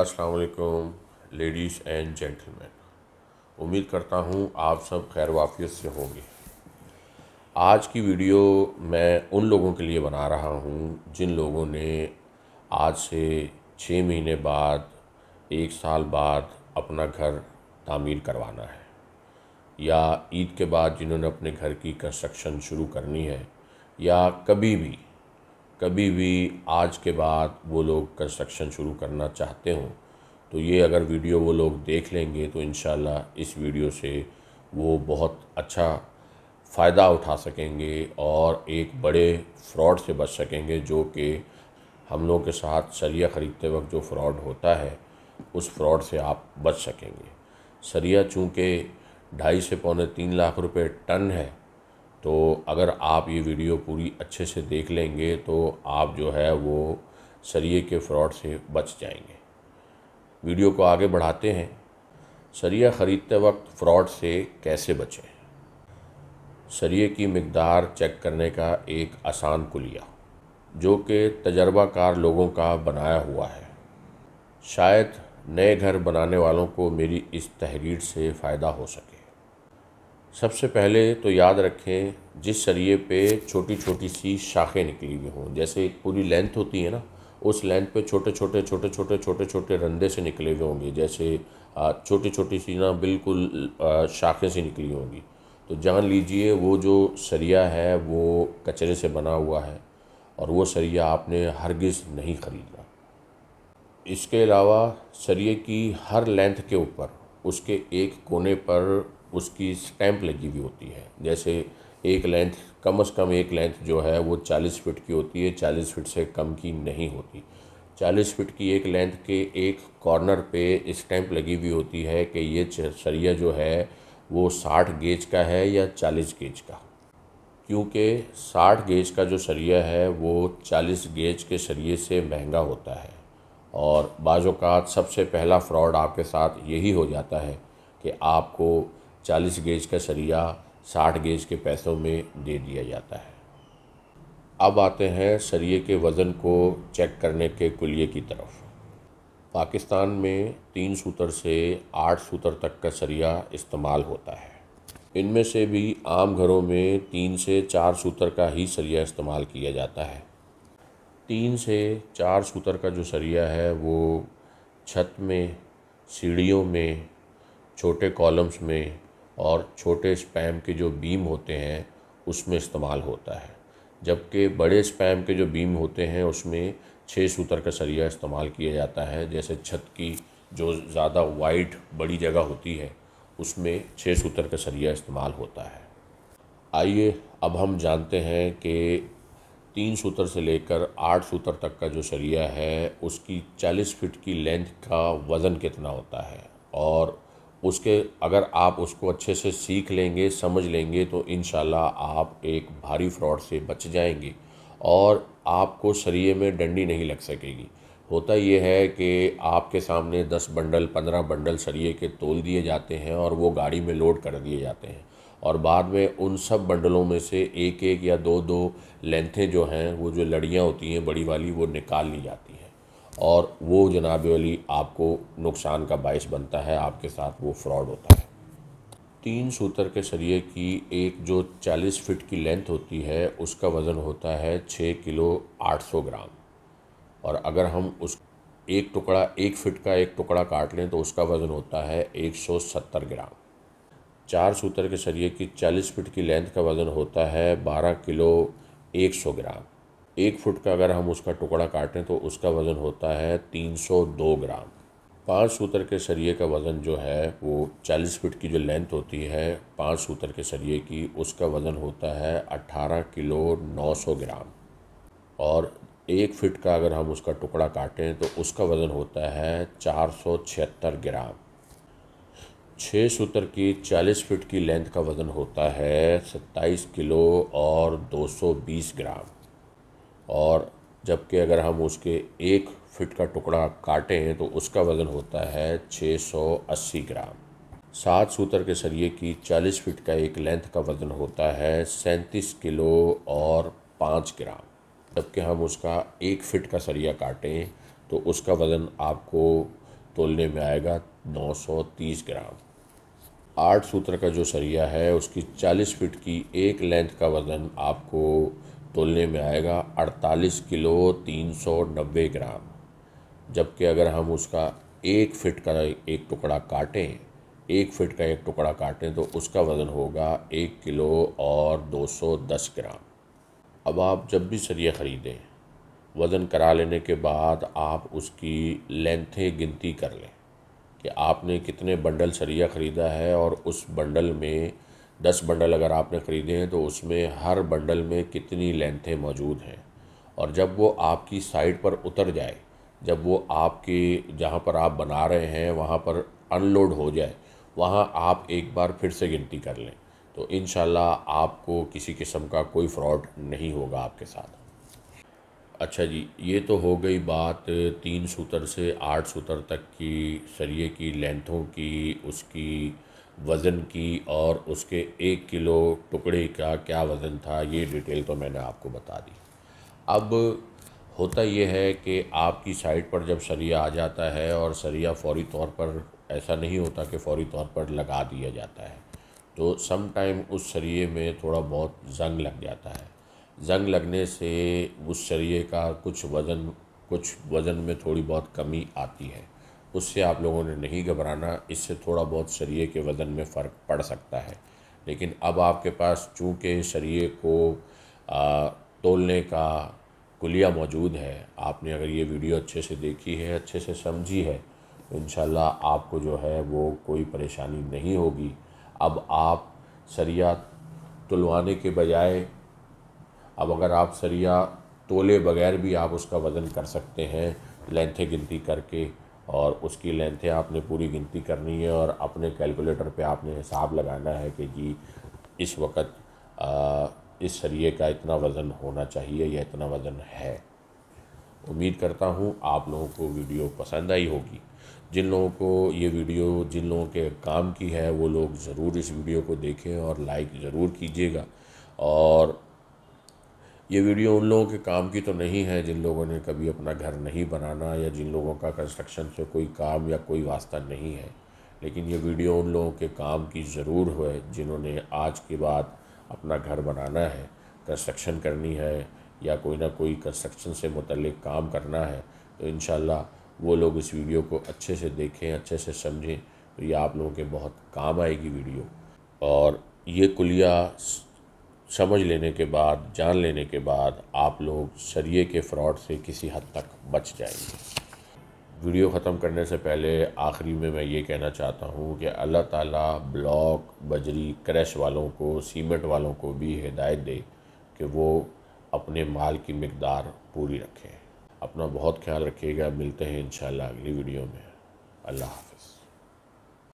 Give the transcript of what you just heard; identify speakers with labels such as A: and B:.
A: असलकुम ladies and gentleman उम्मीद करता हूँ आप सब खैर वाफियत से होंगे आज की वीडियो मैं उन लोगों के लिए बना रहा हूँ जिन लोगों ने आज से छः महीने बाद एक साल बाद अपना घर तामीर करवाना है या ईद के बाद जिन्होंने अपने घर की कंस्ट्रक्शन शुरू करनी है या कभी भी कभी भी आज के बाद वो लोग कंस्ट्रक्शन शुरू करना चाहते हों तो ये अगर वीडियो वो लोग देख लेंगे तो इन इस वीडियो से वो बहुत अच्छा फ़ायदा उठा सकेंगे और एक बड़े फ्रॉड से बच सकेंगे जो कि हम लोग के साथ सरिया ख़रीदते वक्त जो फ्रॉड होता है उस फ्रॉड से आप बच सकेंगे सरिया चूँकि ढाई से पौने तीन लाख रुपए टन है तो अगर आप ये वीडियो पूरी अच्छे से देख लेंगे तो आप जो है वो सरिये के फ्रॉड से बच जाएंगे वीडियो को आगे बढ़ाते हैं सरिया ख़रीदते वक्त फ़्रॉड से कैसे बचें सरिए की मकदार चेक करने का एक आसान कुलिया जो कि तजर्बाकार लोगों का बनाया हुआ है शायद नए घर बनाने वालों को मेरी इस तहरीर से फ़ायदा हो सके सबसे पहले तो याद रखें जिस सरिए पे छोटी छोटी सी शाखें निकली हुई हों जैसे एक पूरी लेंथ होती है ना उस लेंथ पे छोटे छोटे छोटे छोटे छोटे छोटे रंधे से निकले हुए होंगे जैसे छोटी छोटी सी ना बिल्कुल शाखें से निकली होंगी तो जान लीजिए वो जो सरिया है वो कचरे से बना हुआ है और वो सरिया आपने हरगिज़ नहीं ख़रीदा इसके अलावा सरिए की हर लेंथ के ऊपर उसके एक कोने पर उसकी स्टैंप लगी हुई होती है जैसे एक लेंथ कम से कम एक लेंथ जो है वो चालीस फीट की होती है चालीस फीट से कम की नहीं होती चालीस फीट की एक लेंथ के एक कॉर्नर पे स्टैंप लगी हुई होती है कि ये सरिया जो है वो साठ गेज का है या चालीस गेज का क्योंकि साठ गेज का जो सरिया है वो चालीस गेज के सरिए से महंगा होता है और बाज़ात सबसे पहला फ्रॉड आपके साथ यही हो जाता है कि आपको चालीस गेज का सरिया साठ गेज के पैसों में दे दिया जाता है अब आते हैं सरिये के वज़न को चेक करने के कुलिए की तरफ पाकिस्तान में तीन सूतर से आठ सूतर तक का सरिया इस्तेमाल होता है इनमें से भी आम घरों में तीन से चार सूतर का ही सरिया इस्तेमाल किया जाता है तीन से चार सूतर का जो सरिया है वो छत में सीढ़ियों में छोटे कॉलम्स में और छोटे स्पैम के जो बीम होते हैं उसमें इस्तेमाल होता है जबकि बड़े स्पैम के जो बीम होते हैं उसमें छः सूतर का सरिया इस्तेमाल किया जाता है जैसे छत की जो ज़्यादा वाइड बड़ी जगह होती है उसमें छः सूत्र का सरिया इस्तेमाल होता है आइए अब हम जानते हैं कि तीन सूत्र से लेकर आठ सूत्र तक का जो सरिया है उसकी चालीस फिट की लेंथ का वज़न कितना होता है और उसके अगर आप उसको अच्छे से सीख लेंगे समझ लेंगे तो इन आप एक भारी फ्रॉड से बच जाएंगे और आपको शरीय में डंडी नहीं लग सकेगी होता यह है कि आपके सामने दस बंडल पंद्रह बंडल शरीय के तोल दिए जाते हैं और वो गाड़ी में लोड कर दिए जाते हैं और बाद में उन सब बंडलों में से एक एक या दो दो लेंथें जो हैं वो जो लड़ियाँ होती हैं बड़ी वाली वो निकाल ली जाती हैं और वो जनाब वाली आपको नुकसान का बायस बनता है आपके साथ वो फ्रॉड होता है तीन सूतर के सरिए की एक जो 40 फिट की लेंथ होती है उसका वज़न होता है 6 किलो 800 ग्राम और अगर हम उस एक टुकड़ा एक फिट का एक टुकड़ा काट लें तो उसका वज़न होता है 170 ग्राम चार सूत्र के सरिए की 40 फिट की लेंथ का वज़न होता है 12 किलो 100 ग्राम एक फुट का अगर हम उसका टुकड़ा काटें तो उसका वज़न होता है 302 ग्राम पाँच सूत्र के सरिये का वज़न जो है वो 40 फुट की जो लेंथ होती है पाँच सूत्र के सरिये की उसका वज़न होता है 18 किलो 900 ग्राम और एक फिट का अगर हम उसका टुकड़ा काटें तो उसका वज़न होता है चार सौ छिहत्तर ग्राम छः सूत्र की चालीस फीट की लेंथ का वज़न होता है सत्ताईस किलो और दो सौ बीस ग्राम और जबकि अगर हम उसके एक फिट का टुकड़ा काटें तो उसका वज़न होता है 680 ग्राम सात सूत्र के सरिए की 40 फिट का एक लेंथ का वज़न होता है सैंतीस किलो और पाँच ग्राम जबकि हम उसका एक फिट का सरिया काटें तो उसका वज़न आपको तोलने में आएगा 930 ग्राम आठ सूत्र का जो सरिया है उसकी 40 फिट की एक लेंथ का वज़न आपको तोलने में आएगा 48 किलो 390 ग्राम जबकि अगर हम उसका एक फिट का एक टुकड़ा काटें एक फिट का एक टुकड़ा काटें तो उसका वज़न होगा एक किलो और 210 ग्राम अब आप जब भी सरिया ख़रीदें वज़न करा लेने के बाद आप उसकी लेंथें गिनती कर लें कि आपने कितने बंडल सरिया ख़रीदा है और उस बंडल में दस बंडल अगर आपने ख़रीदे हैं तो उसमें हर बंडल में कितनी लेंथें मौजूद हैं और जब वो आपकी साइट पर उतर जाए जब वो आपके जहाँ पर आप बना रहे हैं वहाँ पर अनलोड हो जाए वहाँ आप एक बार फिर से गिनती कर लें तो इन आपको किसी किस्म का कोई फ्रॉड नहीं होगा आपके साथ अच्छा जी ये तो हो गई बात तीन सूत्र से आठ सूतर तक की सरिये की लेंथों की उसकी वज़न की और उसके एक किलो टुकड़े का क्या वज़न था ये डिटेल तो मैंने आपको बता दी अब होता यह है कि आपकी साइट पर जब सरिया आ जाता है और सरिया फौरी तौर पर ऐसा नहीं होता कि फौरी तौर पर लगा दिया जाता है तो सम टाइम उस सरिए में थोड़ा बहुत जंग लग जाता है जंग लगने से उस सरिए का कुछ वज़न कुछ वज़न में थोड़ी बहुत कमी आती है उससे आप लोगों ने नहीं घबराना इससे थोड़ा बहुत शरीर के वज़न में फ़र्क पड़ सकता है लेकिन अब आपके पास चूँकि शरीर को आ, तोलने का कुलिया मौजूद है आपने अगर ये वीडियो अच्छे से देखी है अच्छे से समझी है तो इन आपको जो है वो कोई परेशानी नहीं होगी अब आप सरिया तुलवाने के बजाय अब अगर आप सरिया तोले बगैर भी आप उसका वज़न कर सकते हैं लेंथे गिनती करके और उसकी लेंथें आपने पूरी गिनती करनी है और अपने कैलकुलेटर पे आपने हिसाब लगाना है कि जी इस वक्त आ, इस सरिये का इतना वज़न होना चाहिए या इतना वज़न है उम्मीद करता हूँ आप लोगों को वीडियो पसंद आई होगी जिन लोगों को ये वीडियो जिन लोगों के काम की है वो लोग ज़रूर इस वीडियो को देखें और लाइक ज़रूर कीजिएगा और ये वीडियो उन लोगों के काम की तो नहीं है जिन लोगों ने कभी अपना घर नहीं बनाना या जिन लोगों का कंस्ट्रक्शन से कोई काम या कोई वास्ता नहीं है लेकिन ये वीडियो उन लोगों के काम की ज़रूर है जिन्होंने आज के बाद अपना घर बनाना है कंस्ट्रक्शन करनी है या कोई ना कोई कंस्ट्रक्शन से मुतलक काम करना है तो इन वो लोग इस वीडियो को अच्छे से देखें अच्छे से समझें तो ये आप लोगों के बहुत काम आएगी वीडियो और ये कुलिया समझ लेने के बाद जान लेने के बाद आप लोग शरीय के फ्रॉड से किसी हद तक बच जाएंगे वीडियो ख़त्म करने से पहले आखिरी में मैं ये कहना चाहता हूँ कि अल्लाह ताला ब्लॉक बजरी क्रैश वालों को सीमेंट वालों को भी हिदायत दे कि वो अपने माल की मकदार पूरी रखें अपना बहुत ख्याल रखिएगा मिलते हैं इन अगली वीडियो में अल्लाह हाफ